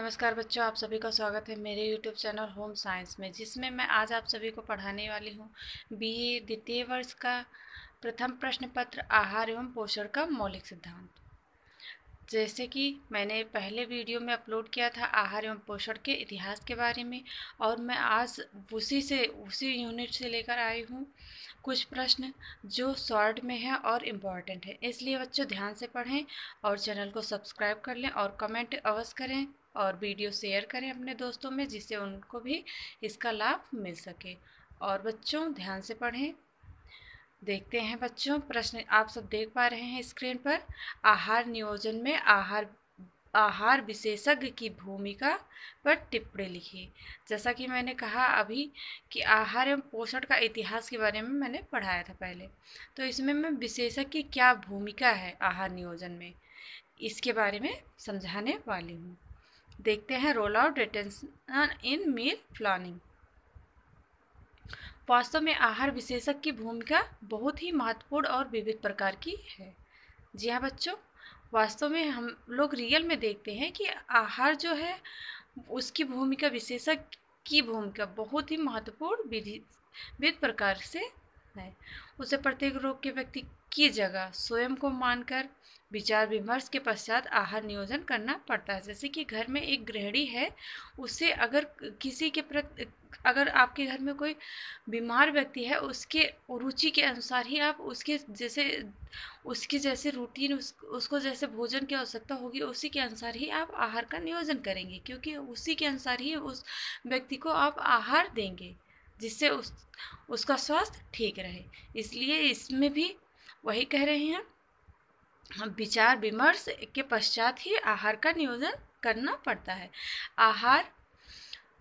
नमस्कार बच्चों आप सभी का स्वागत है मेरे यूट्यूब चैनल होम साइंस में जिसमें मैं आज आप सभी को पढ़ाने वाली हूँ बीए द्वितीय वर्ष का प्रथम प्रश्न पत्र आहार एवं पोषण का मौलिक सिद्धांत जैसे कि मैंने पहले वीडियो में अपलोड किया था आहार एवं पोषण के इतिहास के बारे में और मैं आज उसी से उसी यूनिट से लेकर आई हूँ कुछ प्रश्न जो शॉर्ट में है और इम्पॉर्टेंट है इसलिए बच्चों ध्यान से पढ़ें और चैनल को सब्सक्राइब कर लें और कमेंट अवश्य करें और वीडियो शेयर करें अपने दोस्तों में जिससे उनको भी इसका लाभ मिल सके और बच्चों ध्यान से पढ़ें देखते हैं बच्चों प्रश्न आप सब देख पा रहे हैं स्क्रीन पर आहार नियोजन में आहार आहार विशेषज्ञ की भूमिका पर टिप्पणी लिखी जैसा कि मैंने कहा अभी कि आहार एवं पोषण का इतिहास के बारे में मैंने पढ़ाया था पहले तो इसमें मैं विशेषज्ञ की क्या भूमिका है आहार नियोजन में इसके बारे में समझाने वाली हूँ देखते हैं roll out retention in meal planning वास्तव में आहार विशेषक की भूमिका बहुत ही महत्वपूर्ण और विविध प्रकार की है जी हाँ बच्चों वास्तव में हम लोग रियल में देखते हैं कि आहार जो है उसकी भूमिका विशेषक की भूमिका बहुत ही महत्वपूर्ण विधि विविध प्रकार से है उसे प्रत्येक रोग के व्यक्ति की जगह स्वयं को मानकर विचार विमर्श के पश्चात आहार नियोजन करना पड़ता है जैसे कि घर में एक गृहिणी है उसे अगर किसी के प्रति अगर आपके घर में कोई बीमार व्यक्ति है उसके रुचि के अनुसार ही आप उसके जैसे उसके जैसे रूटीन उस, उसको जैसे भोजन की आवश्यकता होगी उसी के अनुसार ही आप आहार का नियोजन करेंगे क्योंकि उसी के अनुसार ही उस व्यक्ति को आप आहार देंगे जिससे उस उसका स्वास्थ्य ठीक रहे इसलिए इसमें भी वही कह रहे हैं विचार विमर्श के पश्चात ही आहार का नियोजन करना पड़ता है आहार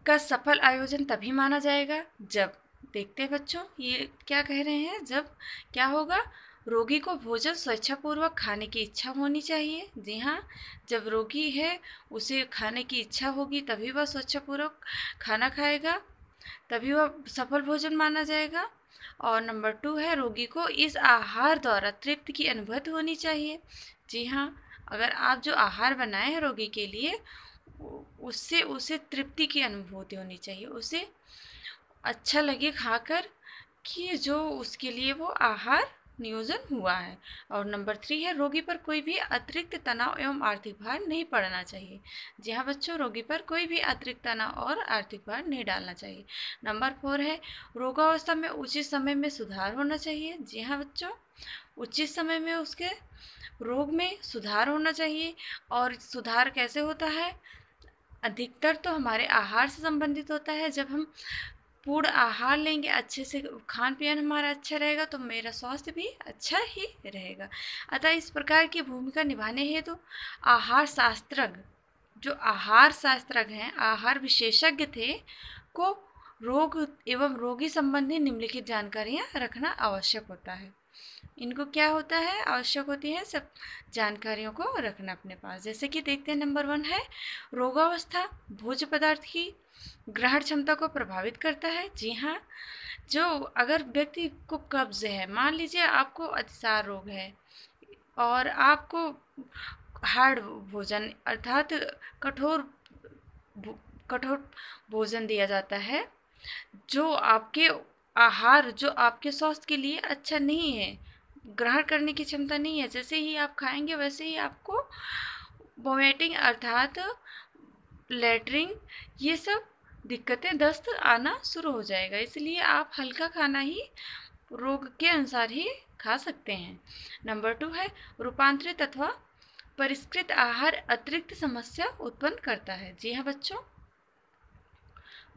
का सफल आयोजन तभी माना जाएगा जब देखते हैं बच्चों ये क्या कह रहे हैं जब क्या होगा रोगी को भोजन स्वेच्छापूर्वक खाने की इच्छा होनी चाहिए जी हाँ जब रोगी है उसे खाने की इच्छा होगी तभी वह स्वेच्छापूर्वक खाना खाएगा तभी वह सफल भोजन माना जाएगा और नंबर टू है रोगी को इस आहार द्वारा तृप्त की अनुभूति होनी चाहिए जी हाँ अगर आप जो आहार बनाए हैं रोगी के लिए उससे उसे तृप्ति की अनुभूति होनी चाहिए उसे अच्छा लगे खाकर कि जो उसके लिए वो आहार नियोजन हुआ है और नंबर थ्री है रोगी पर कोई भी अतिरिक्त तनाव एवं आर्थिक भार नहीं पड़ना चाहिए जी हाँ बच्चों रोगी पर कोई भी अतिरिक्त तनाव और आर्थिक भार नहीं डालना चाहिए नंबर फोर है रोगावस्था में उचित समय में सुधार होना चाहिए जी हाँ बच्चों उचित समय में उसके रोग में सुधार होना चाहिए और सुधार कैसे होता है अधिकतर तो हमारे आहार से संबंधित होता है जब हम पूर्ण आहार लेंगे अच्छे से खान पान हमारा अच्छा रहेगा तो मेरा स्वास्थ्य भी अच्छा ही रहेगा अतः इस प्रकार की भूमिका निभाने हेतु तो आहार शास्त्रज्ञ जो आहार शास्त्रज्ञ हैं आहार विशेषज्ञ थे को रोग एवं रोगी संबंधी निम्नलिखित जानकारियाँ रखना आवश्यक होता है इनको क्या होता है आवश्यक होती है सब जानकारियों को रखना अपने पास जैसे कि देखते हैं नंबर वन है रोगावस्था भोज पदार्थ की ग्रहण क्षमता को प्रभावित करता है जी हाँ जो अगर व्यक्ति को कब्ज है मान लीजिए आपको अतिसार रोग है और आपको हार्ड भोजन अर्थात कठोर कठोर भोजन दिया जाता है जो आपके आहार जो आपके स्वास्थ्य के लिए अच्छा नहीं है ग्रहण करने की क्षमता नहीं है जैसे ही आप खाएंगे वैसे ही आपको वोमिटिंग अर्थात लेटरिंग ये सब दिक्कतें दस्त आना शुरू हो जाएगा इसलिए आप हल्का खाना ही रोग के अनुसार ही खा सकते हैं नंबर टू है रूपांतरित अथवा परिष्कृत आहार अतिरिक्त समस्या उत्पन्न करता है जी हाँ बच्चों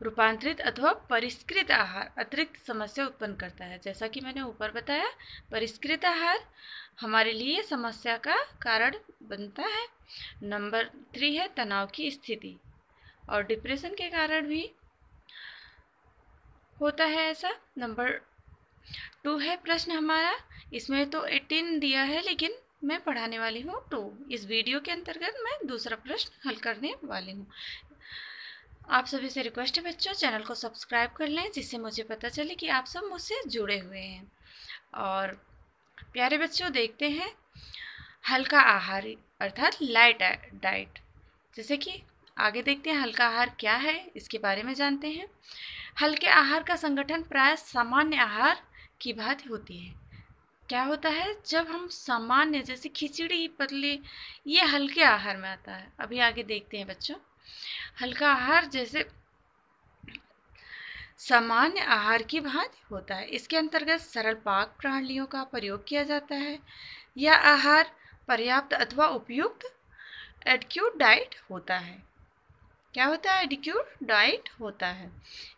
रूपांतरित अथवा परिष्कृत आहार अतिरिक्त समस्या उत्पन्न करता है जैसा कि मैंने ऊपर बताया परिष्कृत आहार हमारे लिए समस्या का कारण बनता है नंबर थ्री है तनाव की स्थिति और डिप्रेशन के कारण भी होता है ऐसा नंबर टू है प्रश्न हमारा इसमें तो एटीन दिया है लेकिन मैं पढ़ाने वाली हूँ टू तो इस वीडियो के अंतर्गत मैं दूसरा प्रश्न हल करने वाली हूँ आप सभी से रिक्वेस्ट है बच्चों चैनल को सब्सक्राइब कर लें जिससे मुझे पता चले कि आप सब मुझसे जुड़े हुए हैं और प्यारे बच्चों देखते हैं हल्का आहार अर्थात लाइट डाइट जैसे कि आगे देखते हैं हल्का आहार क्या है इसके बारे में जानते हैं हल्के आहार का संगठन प्राय सामान्य आहार की बात होती है क्या होता है जब हम सामान्य जैसे खिचड़ी पतली ये हल्के आहार में आता है अभी आगे देखते हैं बच्चों हल्का आहार जैसे सामान्य आहार की भांति होता है इसके अंतर्गत सरल पाक प्रणालियों का प्रयोग किया जाता है यह आहार पर्याप्त अथवा उपयुक्त एडक्यूट डाइट होता है क्या होता है एडिक्यूट डाइट होता है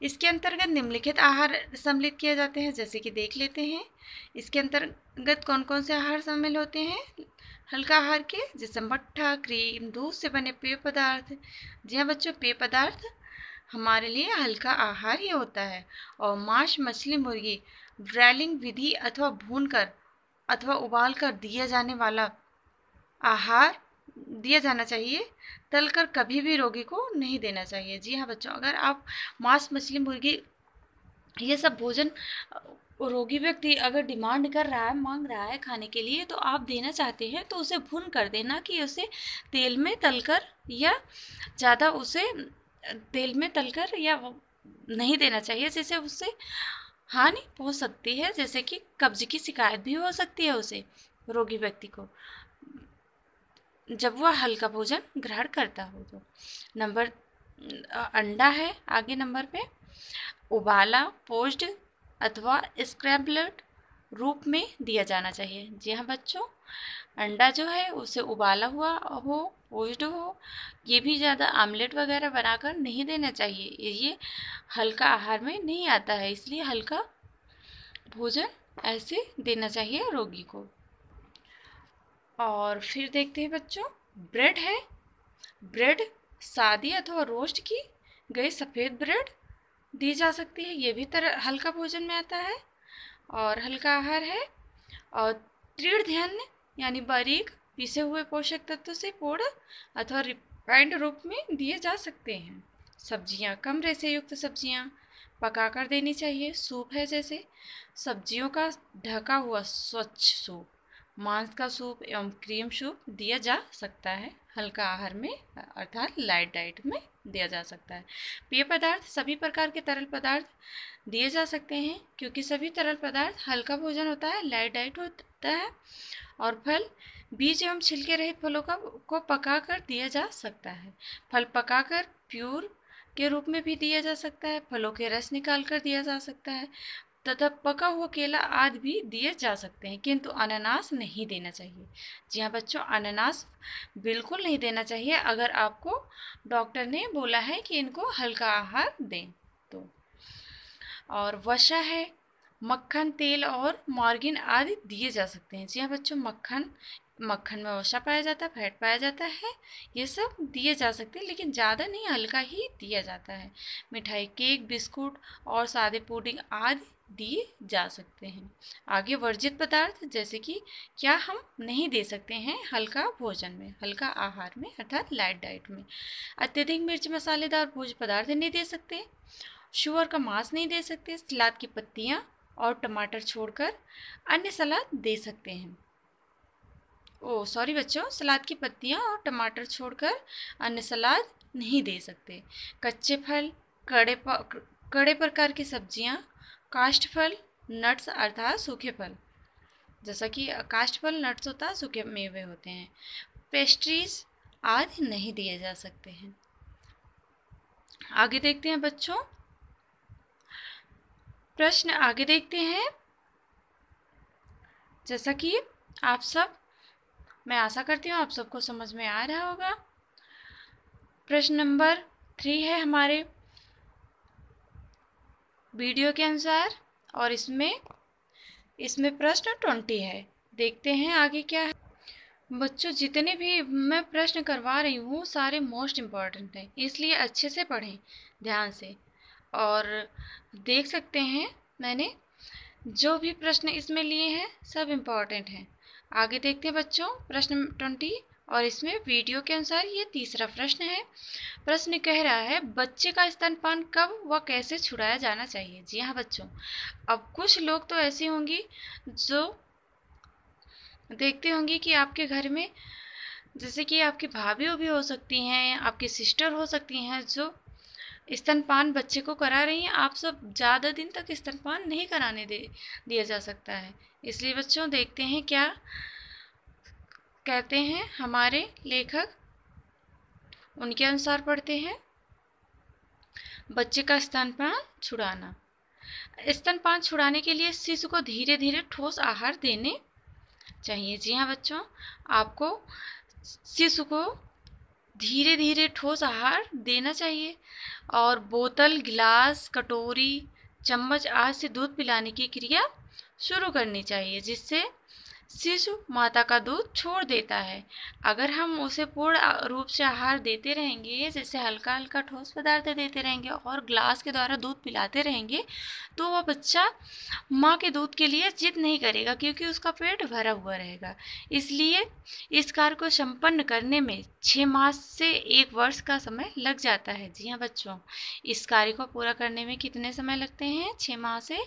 इसके अंतर्गत निम्नलिखित आहार सम्मिलित किए जाते हैं जैसे कि देख लेते हैं इसके अंतर्गत कौन कौन से आहार शामिल होते हैं हल्का आहार के जैसे मट्ठा क्रीम दूध से बने पेय पदार्थ जी हाँ बच्चों पेय पदार्थ हमारे लिए हल्का आहार ही होता है और मांस मछली मुर्गी ब्रैलिंग विधि अथवा भून कर अथवा उबाल कर दिया जाने वाला आहार दिया जाना चाहिए तलकर कभी भी रोगी को नहीं देना चाहिए जी हाँ बच्चों अगर आप मांस मछली मुर्गी ये सब भोजन रोगी व्यक्ति अगर डिमांड कर रहा है मांग रहा है खाने के लिए तो आप देना चाहते हैं तो उसे भून कर देना कि उसे तेल में तलकर या ज़्यादा उसे तेल में तलकर या नहीं देना चाहिए जिससे उससे हानि पहुँच सकती है जैसे कि कब्ज की शिकायत भी हो सकती है उसे रोगी व्यक्ति को जब वह हल्का भोजन ग्रहण करता हो तो नंबर अंडा है आगे नंबर पे उबाला पोस्ट अथवा स्क्रैम्पलेट रूप में दिया जाना चाहिए जी हाँ बच्चों अंडा जो है उसे उबाला हुआ हो पोस्ड हो ये भी ज़्यादा आमलेट वगैरह बनाकर नहीं देना चाहिए ये हल्का आहार में नहीं आता है इसलिए हल्का भोजन ऐसे देना चाहिए रोगी को और फिर देखते हैं बच्चों ब्रेड है ब्रेड सादी अथवा रोस्ट की गई सफ़ेद ब्रेड दी जा सकती है ये भी तरह हल्का भोजन में आता है और हल्का आहार है और ध्यान यानी बारीक पिसे हुए पोषक तत्व से पूर्ण अथवा रिफाइंड रूप में दिए जा सकते हैं सब्जियां कम रेसे युक्त सब्जियां कर देनी चाहिए सूप है जैसे सब्जियों का ढका हुआ स्वच्छ सूप मांस का सूप एवं क्रीम सूप दिया जा सकता है हल्का आहार में अर्थात लाइट डाइट में दिया जा सकता है पेय पदार्थ सभी प्रकार के तरल पदार्थ दिए जा सकते हैं क्योंकि सभी तरल पदार्थ हल्का भोजन होता है लाइट डाइट होता है और फल बीज एवं छिलके रहित फलों का को पकाकर दिया जा सकता है फल पकाकर प्योर के रूप में भी दिया जा सकता है फलों के रस निकाल कर दिया जा सकता है तथा पका हुआ केला आदि भी दिए जा सकते हैं किंतु अनानास नहीं देना चाहिए जी हाँ बच्चों अनानास बिल्कुल नहीं देना चाहिए अगर आपको डॉक्टर ने बोला है कि इनको हल्का आहार दें तो और वसा है मक्खन तेल और मार्गिन आदि दिए जा सकते हैं जी हाँ बच्चों मक्खन मक्खन में वसा पाया जाता है फैट पाया जाता है ये सब दिए जा सकते हैं लेकिन ज़्यादा नहीं हल्का ही दिया जाता है मिठाई केक बिस्कुट और सादे पुडिंग आदि दिए जा सकते हैं आगे वर्जित पदार्थ जैसे कि क्या हम नहीं दे सकते हैं हल्का भोजन में हल्का आहार में अर्थात लाइट डाइट में अत्यधिक मिर्च मसालेदार भोज पदार्थ नहीं दे सकते शुअर का मांस नहीं दे सकते सलाद की पत्तियाँ और टमाटर छोड़कर अन्य सलाद दे सकते हैं ओ सॉरी बच्चों सलाद की पत्तियाँ और टमाटर छोड़कर अन्य सलाद नहीं दे सकते कच्चे फल कड़े कड़े प्रकार की सब्जियाँ काष्ठ फल नट्स अर्थात सूखे फल जैसा कि काष्ठ फल नट्स होता है सूखे मेवे होते हैं पेस्ट्रीज आदि नहीं दिए जा सकते हैं आगे देखते हैं बच्चों प्रश्न आगे देखते हैं जैसा कि आप सब मैं आशा करती हूँ आप सबको समझ में आ रहा होगा प्रश्न नंबर थ्री है हमारे वीडियो के अनुसार और इसमें इसमें प्रश्न ट्वेंटी है देखते हैं आगे क्या है बच्चों जितने भी मैं प्रश्न करवा रही हूँ सारे मोस्ट इम्पॉर्टेंट हैं इसलिए अच्छे से पढ़ें ध्यान से और देख सकते हैं मैंने जो भी प्रश्न इसमें लिए हैं सब इम्पॉर्टेंट हैं आगे देखते हैं बच्चों प्रश्न ट्वेंटी और इसमें वीडियो के अनुसार ये तीसरा प्रश्न है प्रश्न कह रहा है बच्चे का स्तनपान कब व कैसे छुड़ाया जाना चाहिए जी हाँ बच्चों अब कुछ लोग तो ऐसे होंगी जो देखते होंगे कि आपके घर में जैसे कि आपकी भाभी भी हो सकती हैं आपकी सिस्टर हो सकती हैं जो स्तनपान बच्चे को करा रही हैं आप सब ज़्यादा दिन तक स्तनपान नहीं कराने दे दिया जा सकता है इसलिए बच्चों देखते हैं क्या कहते हैं हमारे लेखक उनके अनुसार पढ़ते हैं बच्चे का स्तनपान छुड़ाना स्तनपान छुड़ाने के लिए शिशु को धीरे धीरे ठोस आहार देने चाहिए जी हाँ बच्चों आपको शिशु को धीरे धीरे ठोस आहार देना चाहिए और बोतल गिलास कटोरी चम्मच आज से दूध पिलाने की क्रिया शुरू करनी चाहिए जिससे शिशु माता का दूध छोड़ देता है अगर हम उसे पूर्ण रूप से आहार देते रहेंगे जैसे हल्का हल्का ठोस पदार्थ देते रहेंगे और ग्लास के द्वारा दूध पिलाते रहेंगे तो वह बच्चा माँ के दूध के लिए जिद नहीं करेगा क्योंकि उसका पेट भरा हुआ रहेगा इसलिए इस कार्य को संपन्न करने में छः माह से एक वर्ष का समय लग जाता है जी हाँ बच्चों इस कार्य को पूरा करने में कितने समय लगते हैं छः माह से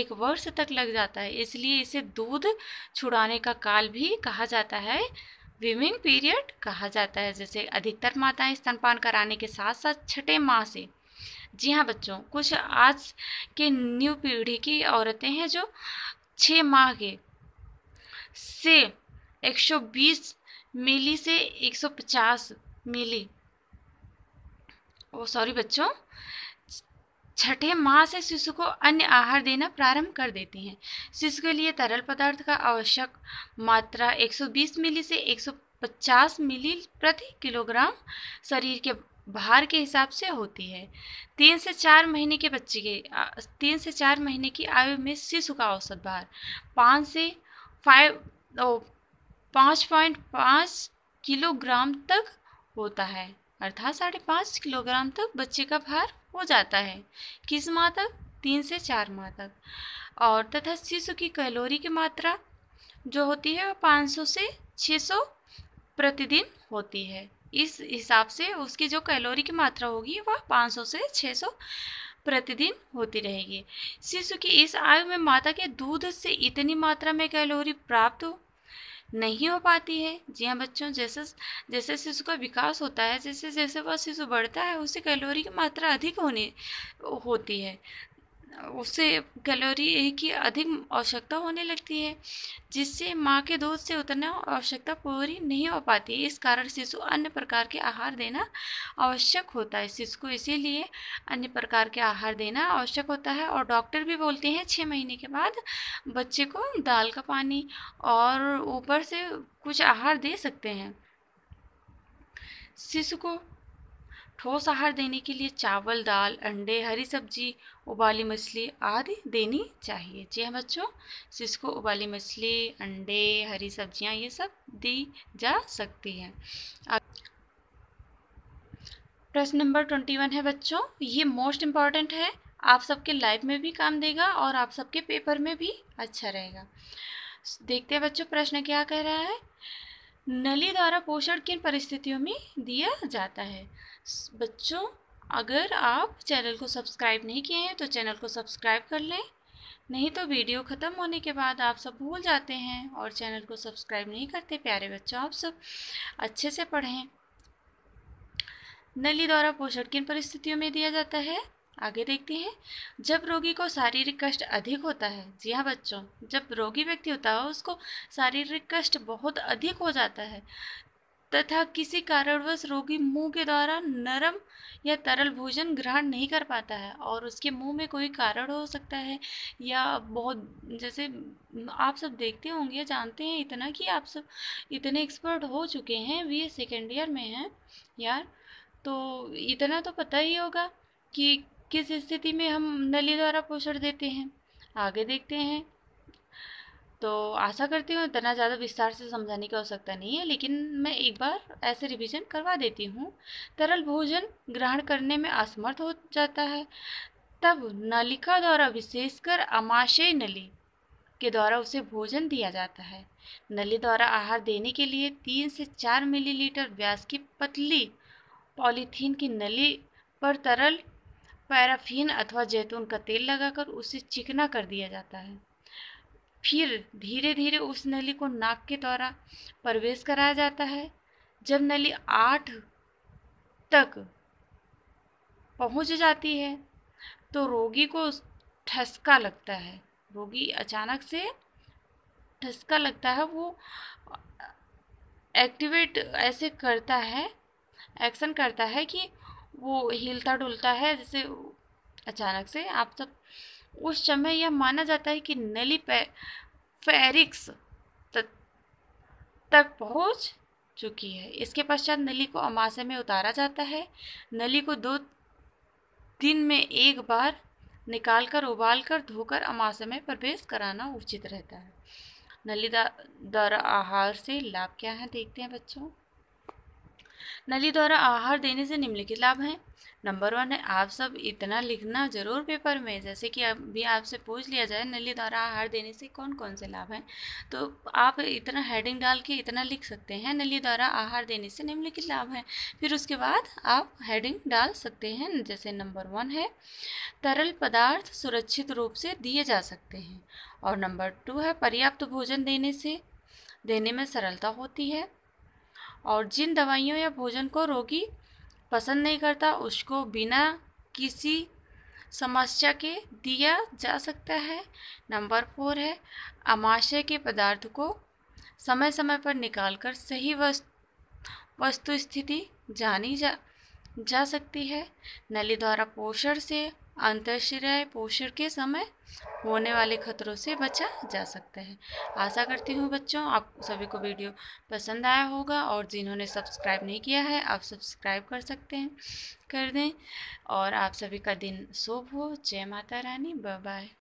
एक वर्ष तक लग जाता है इसलिए इसे दूध छुड़ा आने का काल भी कहा जाता है विमिंग पीरियड कहा जाता है जैसे अधिकतर माताएं स्तनपान कराने के साथ साथ छठे माह से जी हाँ बच्चों कुछ आज के न्यू पीढ़ी की औरतें हैं जो छः माह के से 120 मिली से 150 मिली ओ सॉरी बच्चों छठे माह से शिशु को अन्य आहार देना प्रारंभ कर देती हैं शिशु के लिए तरल पदार्थ का आवश्यक मात्रा 120 मिली से 150 मिली प्रति किलोग्राम शरीर के भार के हिसाब से होती है तीन से चार महीने के बच्चे के तीन से चार महीने की आयु में शिशु का औसत भार पाँच से फाइव पाँच पॉइंट पाँच किलोग्राम तक होता है अर्थात साढ़े पाँच किलोग्राम तक बच्चे का भार हो जाता है किस माह तक तीन से चार माह तक और तथा शिशु की कैलोरी की मात्रा जो होती है वह पाँच सौ से छः सौ प्रतिदिन होती है इस हिसाब से उसकी जो कैलोरी की मात्रा होगी वह 500 से 600 प्रतिदिन होती रहेगी शिशु की इस आयु में माता के दूध से इतनी मात्रा में कैलोरी प्राप्त नहीं हो पाती है जी हाँ बच्चों जैसे जैसे शिशु का विकास होता है जैसे जैसे वह शिशु बढ़ता है उसे कैलोरी की मात्रा अधिक होने होती है उससे कैलोरी की अधिक आवश्यकता होने लगती है जिससे माँ के दूध से उतना आवश्यकता पूरी नहीं हो पाती इस कारण शिशु अन्य प्रकार के आहार देना आवश्यक होता है शिशु को इसीलिए अन्य प्रकार के आहार देना आवश्यक होता है और डॉक्टर भी बोलते हैं छः महीने के बाद बच्चे को दाल का पानी और ऊपर से कुछ आहार दे सकते हैं शिशु को ठोस आहार देने के लिए चावल दाल अंडे हरी सब्जी उबाली मछली आदि देनी चाहिए जी हाँ बच्चों जिसको उबाली मछली अंडे हरी सब्जियाँ ये सब दी जा सकती हैं प्रश्न नंबर ट्वेंटी वन है बच्चों ये मोस्ट इम्पॉर्टेंट है आप सबके लाइफ में भी काम देगा और आप सबके पेपर में भी अच्छा रहेगा देखते हैं बच्चों प्रश्न क्या कह रहा है नली द्वारा पोषण किन परिस्थितियों में दिया जाता है बच्चों अगर आप चैनल को सब्सक्राइब नहीं किए हैं तो चैनल को सब्सक्राइब कर लें नहीं तो वीडियो ख़त्म होने के बाद आप सब भूल जाते हैं और चैनल को सब्सक्राइब नहीं करते प्यारे बच्चों आप सब अच्छे से पढ़ें नली द्वारा पोषण किन परिस्थितियों में दिया जाता है आगे देखते हैं जब रोगी को शारीरिक कष्ट अधिक होता है जी हाँ बच्चों जब रोगी व्यक्ति होता है उसको शारीरिक कष्ट बहुत अधिक हो जाता है तथा किसी कारणवश रोगी मुंह के द्वारा नरम या तरल भोजन ग्रहण नहीं कर पाता है और उसके मुंह में कोई कारण हो सकता है या बहुत जैसे आप सब देखते होंगे या जानते हैं इतना कि आप सब इतने एक्सपर्ट हो चुके हैं बी ए सेकेंड ईयर में हैं यार तो इतना तो पता ही होगा कि किस स्थिति में हम नली द्वारा पोषण देते हैं आगे देखते हैं तो आशा करती हूँ इतना ज़्यादा विस्तार से समझाने की आवश्यकता नहीं है लेकिन मैं एक बार ऐसे रिवीजन करवा देती हूँ तरल भोजन ग्रहण करने में असमर्थ हो जाता है तब नलिका द्वारा विशेषकर अमाशय नली के द्वारा उसे भोजन दिया जाता है नली द्वारा आहार देने के लिए तीन से चार मिलीलीटर व्यास की पतली पॉलीथीन की नली पर तरल पैराफिन अथवा जैतून का तेल लगाकर उसे चिकना कर दिया जाता है फिर धीरे धीरे उस नली को नाक के द्वारा प्रवेश कराया जाता है जब नली आठ तक पहुंच जाती है तो रोगी को ठसका लगता है रोगी अचानक से ठसका लगता है वो एक्टिवेट ऐसे करता है एक्शन करता है कि वो हिलता डुलता है जैसे अचानक से आप सब उस समय यह माना जाता है कि नली फेरिक्स तक पहुंच चुकी है इसके पश्चात नली को अमाशय में उतारा जाता है नली को दो दिन में एक बार निकालकर उबालकर धोकर अमाशय में प्रवेश कराना उचित रहता है नली द्वारा आहार से लाभ क्या है देखते हैं बच्चों नली द्वारा आहार देने से निम्नलिखित लाभ हैं नंबर वन है आप सब इतना लिखना जरूर पेपर में जैसे कि अभी आपसे पूछ लिया जाए नली द्वारा आहार देने से कौन कौन से लाभ हैं तो आप इतना हेडिंग डाल के इतना लिख सकते हैं नली द्वारा आहार देने से निम्नलिखित लाभ हैं फिर उसके बाद आप हेडिंग डाल सकते हैं जैसे नंबर वन है तरल पदार्थ सुरक्षित रूप से दिए जा सकते हैं और नंबर टू है पर्याप्त भोजन देने से देने में सरलता होती है और जिन दवाइयों या भोजन को रोगी पसंद नहीं करता उसको बिना किसी समस्या के दिया जा सकता है नंबर फोर है अमाशय के पदार्थ को समय समय पर निकालकर सही वस्तु वस्तु स्थिति जानी जा जा सकती है नली द्वारा पोषण से अंतरशिराय पोषण के समय होने वाले खतरों से बचा जा सकता है आशा करती हूँ बच्चों आप सभी को वीडियो पसंद आया होगा और जिन्होंने सब्सक्राइब नहीं किया है आप सब्सक्राइब कर सकते हैं कर दें और आप सभी का दिन शुभ हो जय माता रानी बाय